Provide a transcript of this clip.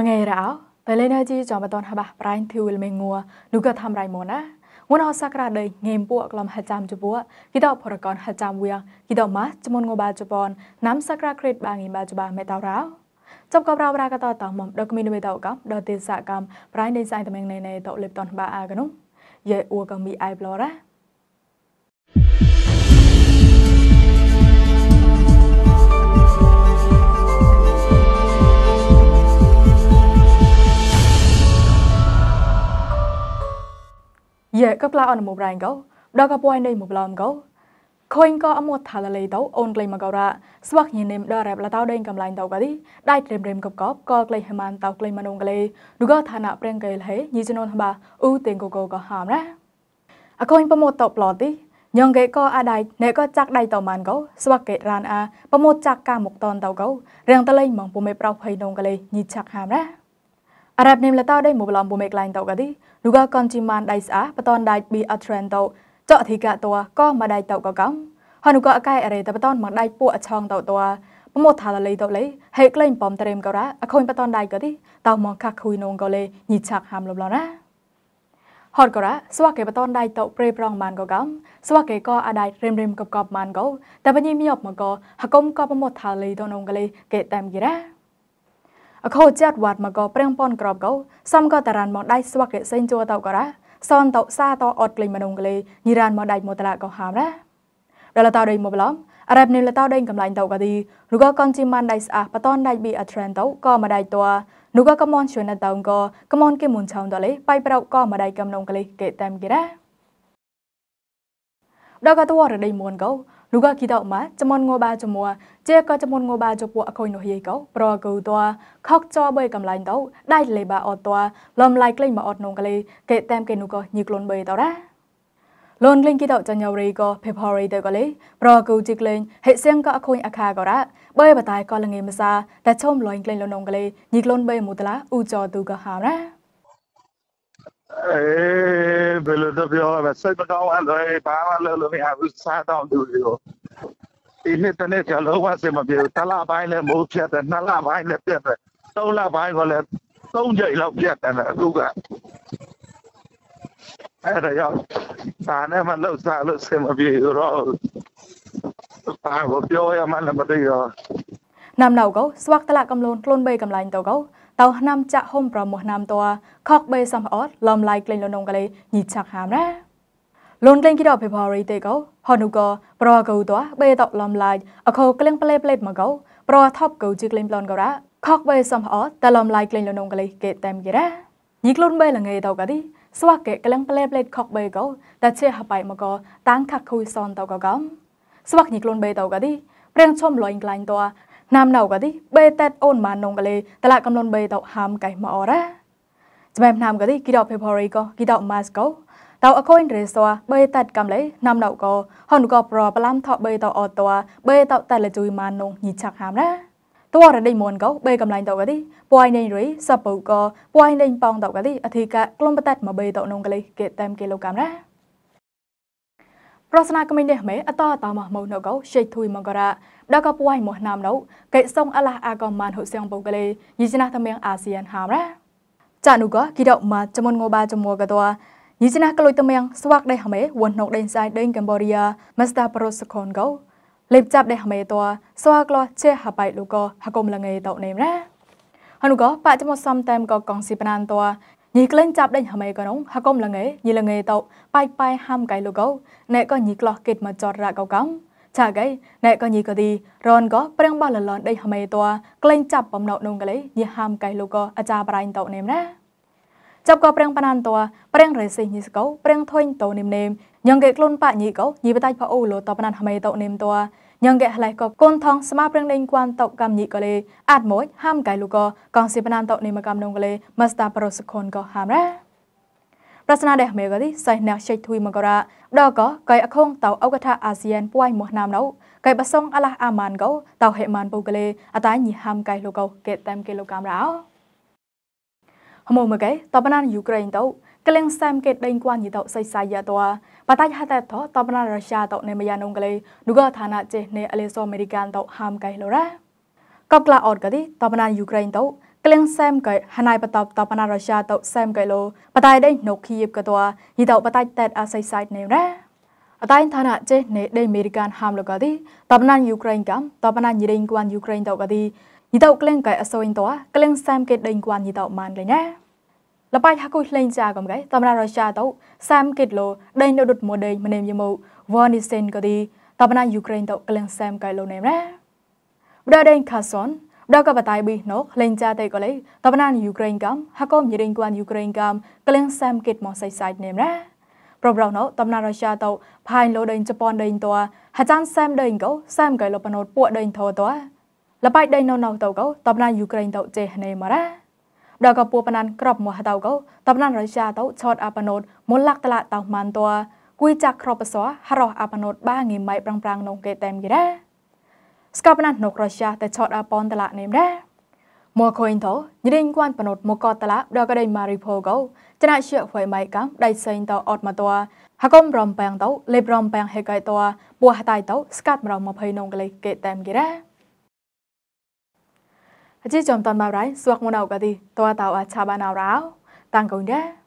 មងៃរោតែលេណាជីចំបតនហបាប្រៃធីវលមេងัวនូកថាំរៃម៉ូណាងួនអសាក្រាដេងេមពួកក្លំហចាំជពួកគីតផរកនហចាំវៀងគីតម៉ាចមុនងបាជប៉ុនណាំសាក្រាក្រេតបាងីបាជបាមេតោរោចំកបរោបរាកតតមំដកមីនមេតោកំដតេសកម្មប្រៃដេសៃតំងណេណេតលេបតនបាអាកនុងយេអ៊ូកំមីអៃប្លរ៉ាយេក៏ប្លាអនមរ៉ៃកោដកពួយនៃមប្លំកោខូនក៏អមត់ថាលលេទៅអូនក្លែងមករ៉ាស្វាក់ញីនេមដរ៉ាប់លតោដេងកំឡាញ់ទៅក៏ទីដៃត្រេមរេមកបកបក៏ក្លែងហមានទៅក្លែងមនុងក្លែងឌូក៏ឋានៈប្រេងកែលហេញីជនូនបាអ៊ូទាំងកូកូក៏ហាមរ៉ាអខូនប្រមត់ទៅប្លត់ទី ញងកេក៏អាដៃណេក៏ចាក់ដៃទៅម៉ានកោស្វាក់កេរានអាប្រមត់ចាក់កាមកតនទៅកោរៀងតលេងមកពុំមេប្រោភ័យនងក្លែងញីចាក់ហាមរ៉ាអរ៉ាប់នេមឡតោដៃមូបឡំបូមេក្លៃតោកាឌីលូកាកនជីម៉ានដៃស្អាបតនដៃប៊ីអត្រេនតោចកអធិកាតោកោមកដៃតោកោកំហនុកោអកៃអរេតបតនមកដៃពួកអឆងតោតោប្រមោះថាលលៃតោលេហេក្លែងបំត្រេមកោរ៉ាអខូនបតនដៃកាឌីតោមកខាក់ខុយនងកោលេញីឆាក់ហាំលំឡរ៉ាហតកោរ៉ាស្វាកេបតនដៃតោប្រេប្រងម៉ានកោកំស្វាកេកោអដៃរិមរិមកបកបម៉ានកោតបញីមៀបមកកោហកុំកោប្រមោះថាលលៃតោនងកោលេកេតាមគីរ៉ាអខោចាត់វត្តមកកប្រេងប៉ុនក្របកោសំក៏តារានមកដៃស្វកេសេងជួតោក៏រ៉ាសនតោសាតោអត់ក្លេងមនុងក្លេញីរានមកដៃមកតឡាក៏ហាមរ៉ាដល់តោដៃមកប្លំអរ៉ាប់នៅលតោដេញកម្លាញ់តោក៏ទីនោះក៏កនជីម៉ានដៃស្អះបតនដៃប៊ីអត្រេនតោក៏មកដៃតោនោះក៏កមនជួយណតោក៏កមនគេមុនឆោនតលេបៃប្រោកក៏មកដៃកំនងក្លេកេតាមគេរ៉ាដល់ក៏តោរ៉ដៃមុនកោ누가기다오마점원고바점모제가점원고바저보아코이노히에고프로고도아컥저보이감라인도다이레바어도아럼라이클레이마어드농갈레게땀게누거니글론보이더라 lon ling ki dau cha nyaw rei go phepori de go le pro ku chik leng he siang ka khoi akha go ra bơi ba tai ko la ngi ma sa ta chom loing kleng lo nong go le nyik lon bơi mu ta la u cho tu go ha ra Eh, Philadelphia, saya berdoa lagi, bawa lagi harus sadar dulu. Ini tanya kalau awak sih mabil, tala baik le mukjat dan nala baik le tiap le, tau la baik le, tau jadi lau tiap dan juga. Eh, ya, sana malu salu sih mabil, roh. Tahu, biar yang mana mabil ya. Nam nào gấu, swak tala cầm lôn, lôn bay cầm lạnh tàu gấu. តោណាំចាក់ហុំប្រមោះណាំតัวខកបេសំអត់លំឡៃក្លែងលនងកលេញីឆាក់ហាមរ៉ាលនក្លែងគិតអភិបរីទេកោហនុកោប្រកោតัวបេតលំឡៃអខោក្លែងប្លេប្លេតមកកោប្រថប់កោជិក្លែងប្លនកោរ៉ាខកបេសំអត់តលំឡៃក្លែងលនងកលេគេតែមគិរ៉ាញីក្លូនបេលងៃតោកាទីស្វាក់កេក្លងប្លេប្លេតខកបេកោតាជាហបៃមកោតាំងខាក់ខុយសនតោកោកំស្វាក់ញីក្លូនបេតោកាទីព្រៀងឈុំលុយក្លាញ់តោណាមណៅកាទីបេតេតអូនម៉ានងកលេតឡាកំលុនបេតោហាមកៃម៉អរ៉ាច្បែមណាមកាទីគីដភេផរីកោគីដម៉ាស្កោតោអខូនរេសោបេតេតកំលេណាមណៅកោហនកោប្រប្លាំថោបេតោអតោបេតោតលជួយម៉ានងញីឆាក់ហាមណាតួរដេញមួនកោបេកំឡាញ់តោកាទីពួយណេញរីសពុកោពួយណេញប៉ងតោកាទីអធិកាក្លុំបតេតមកបេតោនងកលេគេតាមគេលោកកំណាប្រស្នាកមីនេះមេអតតមកមកនៅកោសេកធុយមករាដកពួយមកណាមនៅកេសុងអឡះអាកមានហុសៀងបូកលេយីជណាតមៀងអាស៊ានហាមរ៉ាចានុកគីដកមកចមុនងបាចមួកតោយីជណាក្លុយតមៀងស្វាក់ដេះមេវណ្ណុកដេញសាយដេញកម្ពុជាមស្តាប្រូសខុនកោលេបចាប់ដេះមេតោស្វាក្លោះចេះហបៃលូកហកុំលងៃតោនេមរ៉ាហនុកបាចមសំតែមកកងស៊ីបណានតោញីក្លែងចាប់ដេញហមេកណងហកុំលងេញីលងេតោបាយបាយហាំកៃលូកោណែក៏ញីក្លោះគិតមកចតរកោកំចាកៃណែក៏ញីក៏ទីរនក៏ព្រៀងបលលនដេញហមេតោក្លែងចាប់បំណោនងកលេញីហាំកៃលូកោអាចារប្រៃតោនេមណាចាប់ក៏ព្រៀងបណានតោព្រៀងរេសិញីសកោព្រៀងធុញតោនេមនេមញងកេខ្លួនបាញីកោញីបតៃផអូលោតបណានហមេតោនេមតោញងកែហឡៃក៏កូនថងស្មាប្រឹងលេងគួនតកកម្មញីក៏លេអាត់មួយហាំកៃលូក៏កងសិបណានតនេះមកកម្មនងក៏លេមស្តាប្រសខុនក៏ហាំរ៉ាប្រស្នាដែលមេក៏ទីសៃណាក់ជិតធួយមករាដកក៏កៃអខុងតៅអកថាអាស៊ានពួយមោះណាមណៅកៃបសងអឡះអាម៉ានកោតៅហេម៉ានពូក៏លេអតាញីហាំកៃលូក៏កេតាមគេលូកម្មរ៉ោហមមកឯតបណានយូក្រែនតៅក្លៀងសាមកេតដេងគួនយីតៅសៃសាយាតវ៉ា patah hata to topna russia to ne maya nong kale nuga thana che ne aleso american to ham kai lora kokla or kadi topna ukraine to ក្លៀងសែមកៃហណៃបតបតបណារជាតសែមកៃលោបតៃដេណូគីបកតវយីតបតៃតេតអសៃសៃណេរ៉ាអតៃថាណចេណេដេអមេរិកានហាមលកទីតបណាយូក្រែនកំតបណាយីដេងគួនយូក្រែនតកទីយីតក្លៀងកៃអសូនតក្លៀងសែមកេដេងគួនយីតម៉ានលេណាលបាយហាគុលេងចាកំកៃតំណារជាតោ3គីឡូដេញដុតមួយដេញម្នេមយមោវ៉ានីសេនក៏ទីតំណាយូក្រែនតោក្លៀង3គីឡូណេមណាបដដេញខាសនដកបតៃប៊ីណូលេងចាតេក៏លេតំណានយូក្រែនកំហាកុំយរិងគួនយូក្រែនកំក្លៀង3គីតមកសៃសៃណេមណាប្របរណូតំណារជាតោផៃឡូដេញជប៉ុនដេញតោហាចាន3ដេញកោ3គីឡូបណូតពួកដេញធោតោលបាយដេញណូណូតោកោតំណានយូក្រែនតោចេះណេមរ៉ាដល់កពួរបណានក្របមហតៅកោតបណានរជាតោឆតអបណូតមុលលកតឡាតោម៉ាន់តួគួយចាក់ក្របសោះហរោះអបណូតបាងីម៉ៃប្រាំងប្រាំងនងគេតែមយីរ៉ាស្កបណាននុករជាតេឆតអបនតឡានេមរ៉ាមកខុញតោញរិញគួនបណូតមកកតឡាដល់កដៃម៉ារីផូកោចណាជាហ្វៃម៉ៃកំដៃសេងតោអត់មកតួហកុំរំប៉ែងតោលេបរំប៉ែងហេកៃតោពួហតៃតោស្កាត់មរង20នងកលេគេតែមយីរ៉ាအကြည့်ကြုံတန်ပါရိုင်းစွာကမနောက်ပတိတောတောအချာပါနာရောတန်ကုန်တဲ့